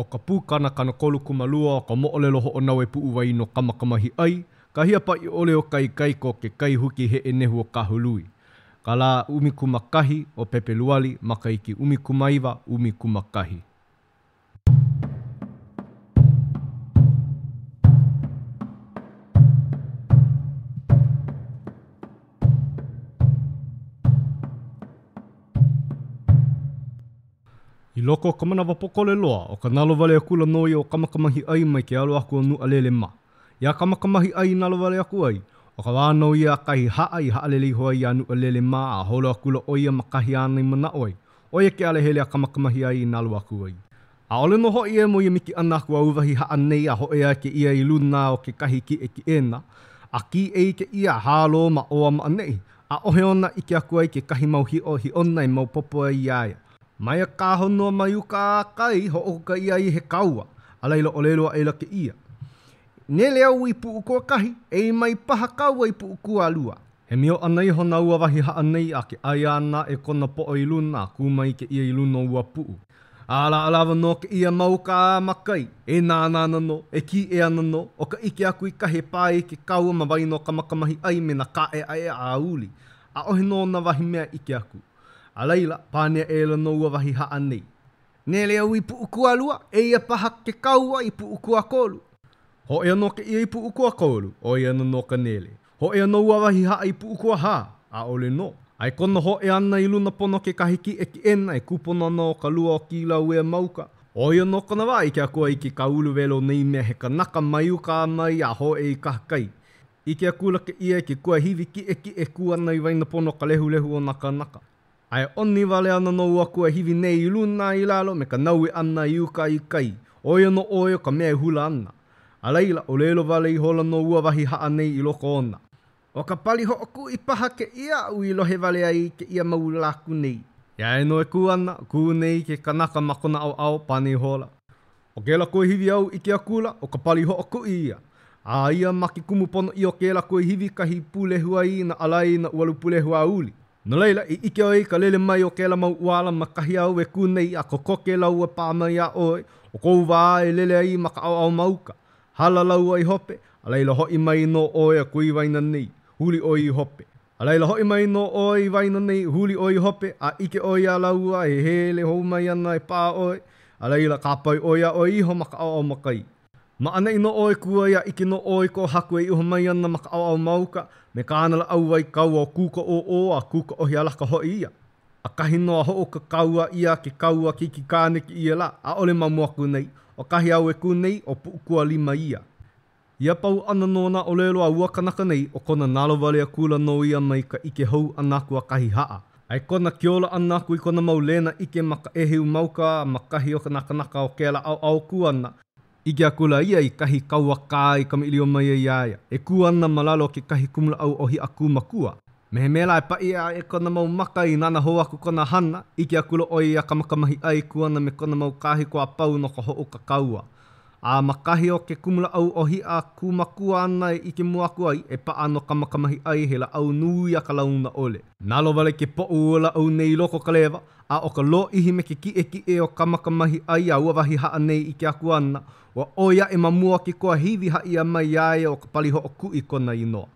o ka pūkana kana kolu kumalua o ka moolelo ho o nawe puu wai no kamakamahi ai, ka hia pa i ole o kai kai ko ke kai huki he e nehu o kahului. Ka la umikumakahi o pepe luali makaiki umikumaiva umikumakahi. kumakahi. I loko o kamana wapokole loa, o ka nalo vale aku la noi o kamakamahi ai mai ke alo aku anu alele ma. Ia kamakamahi ai nalo vale aku ai, o ka wano a kahi haa i haalele hoa i anu alele ma a holo aku la oia makahi ana i mana oi, oia ke alehele a kamakamahi ai nalo aku ai. A ole noho i e mo i miki ana aku a uvahi haa nei a hoea ke ia i luna o ke kahi ki e ki ena, a ki e i ke ia halo ma oa ma anei, a oheona ona i ke aku ai ke kahi mauhi o hi onai maupopo e iaia. Mai a kāhonua mai uka a kai ho o ka ia i he kaua, a leila o leilua e la ke ia. Ne lea ui puu kua kahi, e i mai paha kaua i puu kua lua. He mio anei ho na ua wahi haa nei a ke ai ana e kona po o i luna, kūmai ke ia i luna ua puu. A la alawa no ke ia mau ka a makai, e nā nāna no, e ki e ana no, o ka ike aku i kahe pāi ke kaua ma waino kamakamahi ai me na ka e ai a uli. A ohe no na wahi mea ike aku. alaila leila, ele no la noua e wahi haa nei. Nē lea ui pu ukua e ia paha ke kaua i pu ukua kōlu. Ho ea noke ia i pu ukua kōlu, o ia no noka nele. Ho ea no wahi haa i pu ukua hā, a ole no. Ai kono ho ea ana i luna pono ke kahiki e ki ena e kupona no ka lua o ki lau ea mauka. O ia noka na wai ke a kua i ki ka ulu velo nei me he ka naka mai ka mai a ho e ka kai I ke kula ke ia ke kua hivi ki e ki e kua nei waina pono ka lehu lehu o naka naka. Ai oni wale ana no waku e hivi nei i luna i lalo me ka naui ana i uka i kai. Oia no oia ka mea i e hula ana. A leila o lelo wale i hola no ua wahi haa nei i loko ona. O ka pali ho oku i paha ke ia u i lohe wale ai ke ia mau laku nei. Ia e no e ku ana, ku nei ke kanaka makona au au pane i hola. O ke lako i e hivi au i ke akula o ka pali ho oku i ia. A ia maki kumupono i o ke lako i e hivi kahi pulehua i na alai na ualu pulehua uli. No leila, i ike oi, ka lele mai o ke la mau uala ma kahi au e kūnei a ko koke lau e pāmai a oi, o kou wā e lele ai ma ka au au mauka. Hala lau ai hope, a leila hoi mai no oi a kui waina nei, huli oi hope. A leila hoi mai no oi waina nei, huli oi hope, a ike oi a lau a e hele hou mai ana e pā oi, a leila ka pai oi a oi iho ma ka au au makai. Ma ana ino oe kua ia ike no oe ko hakue i uha mai ana maka au au mauka, me ka anala au ai kaua o kuka o o a kuka o hialaka ho ia. A kahi noa ho o ka kaua ia ke kaua ki ki kāne ki i ela, a ole mamua kunei, o kahi au e kunei o puukua lima ia. Ia pau ana nōna o lelo a uakanaka nei o kona nalawale a kula no ia mai ka ike hou anaku a kahi haa. Ai kona kiola anaku i kona maulena ike maka ehiu mauka makahi o kanakanaka o kela au au kuana i ge akula ia i kahi kaua kā i kama ilio mai e iaia. E ku ana malalo ki kahi kumula au ohi aku makua. Me he mela e pai e kona mau maka i nana hou aku kona hana, i ke akula oi a kamakamahi ai ku ana me kona mau kahi kua pau no ka ho'u ka kaua. a makahi o ke kumula au o hi a kumakua ana i ke muaku ai e paa no kamakamahi ai he la au nui a ka launa ole. Nalo vale ke po ula au nei loko kalewa a o ka lo ihi me ke ki e ki e o kamakamahi ai a ua haa nei i ke aku ana wa oia e mamua ki koa hivi ha ia mai ae o ka paliho o ku i kona i noa.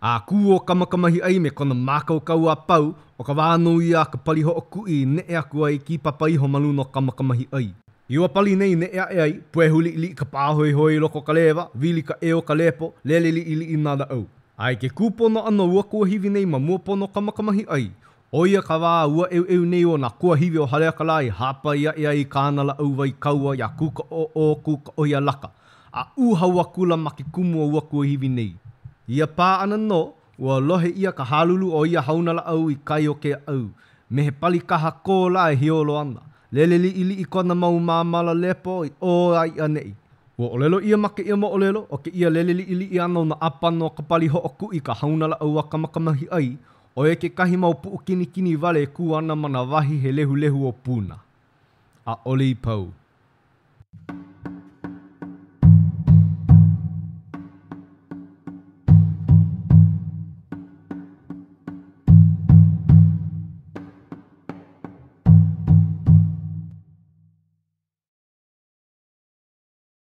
A ku o kamakamahi ai me kona mākau kau a pau o ka wānau ia ka paliho o ku i ne e aku ai ki papaiho maluno kamakamahi ai. Iu wa pali nei ne ea ea i, pue huli ili ka pāhoi hoi loko ka lewa, vili ka eo ka lepo, lele li ili i nāda au. Ai ke kūpono ana ua kua hivi nei ma mua pono kamakamahi ai, Oia ka wā ua eu eu nei o nā kua hivi o halea ka lai, hapa ia ea i kāna la au vai kaua ia kuka o o kuka o ia laka, a uha ua kula maki kumu o ua kua hivi nei. Ia pā ana no, ua lohe ia ka hālulu o ia haunala au i kai o ke au, mehe pali kaha kō lai e hi ana. Lele li ili i kona mau māmala lepo i o ai anei. Ua o lelo ia make ia mo o lelo, o ke ia lele li ili i anau na apano ka pali ho oku i ka haunala au a kamakamahi ai, o e ke kahi mau puu kini kini vale ku ana mana vahi he lehu lehu o puna. A ole pau.